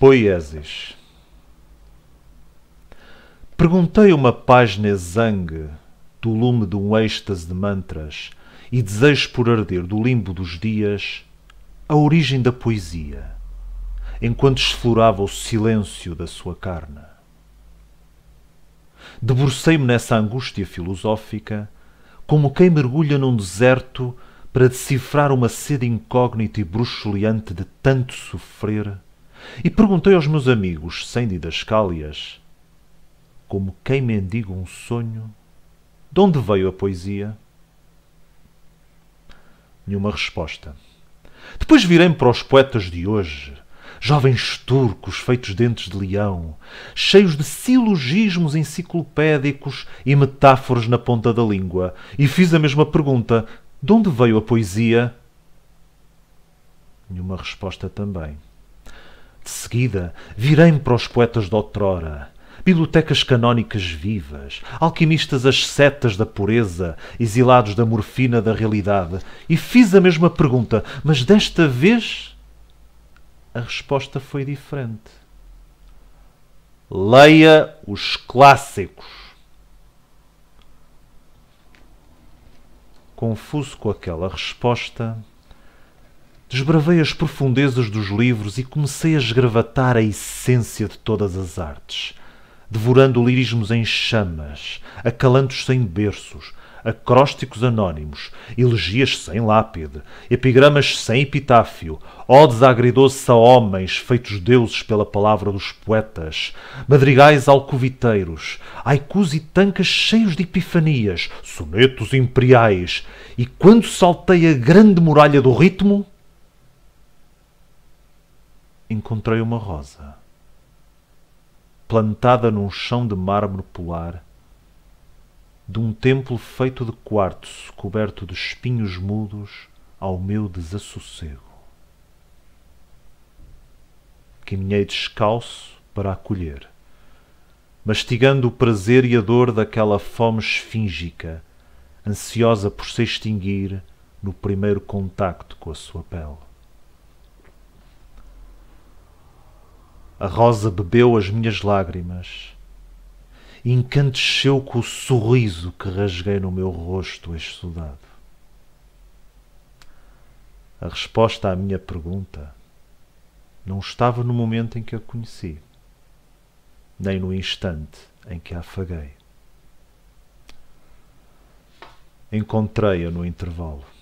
Poieses. Perguntei uma página exangue do lume de um êxtase de mantras e desejo por arder do limbo dos dias a origem da poesia, enquanto esflorava o silêncio da sua carne. Debrucei-me nessa angústia filosófica, como quem mergulha num deserto para decifrar uma sede incógnita e bruxuleante de tanto sofrer e perguntei aos meus amigos, sem didascálias, como quem mendiga um sonho, de onde veio a poesia? Nenhuma resposta. Depois virei-me para os poetas de hoje, jovens turcos feitos dentes de leão, cheios de silogismos enciclopédicos e metáforas na ponta da língua, e fiz a mesma pergunta: de onde veio a poesia? Nenhuma resposta também seguida virei-me para os poetas de outrora, bibliotecas canónicas vivas, alquimistas ascetas da pureza, exilados da morfina da realidade, e fiz a mesma pergunta, mas desta vez a resposta foi diferente. Leia os clássicos. Confuso com aquela resposta, Desbravei as profundezas dos livros e comecei a esgravatar a essência de todas as artes, devorando lirismos em chamas, acalantos sem berços, acrósticos anónimos, elegias sem lápide, epigramas sem epitáfio, odes agridoce a homens feitos deuses pela palavra dos poetas, madrigais alcoviteiros, haikus e tancas cheios de epifanias, sonetos imperiais, e quando saltei a grande muralha do ritmo, encontrei uma rosa. Plantada num chão de mármore polar, de um templo feito de quartzo coberto de espinhos mudos ao meu desassossego. Caminhei descalço para acolher, mastigando o prazer e a dor daquela fome esfíngica, ansiosa por se extinguir no primeiro contacto com a sua pele. A rosa bebeu as minhas lágrimas, encandesceu com o sorriso que rasguei no meu rosto exsudado. A resposta à minha pergunta não estava no momento em que a conheci, nem no instante em que a afaguei. Encontrei-a no intervalo.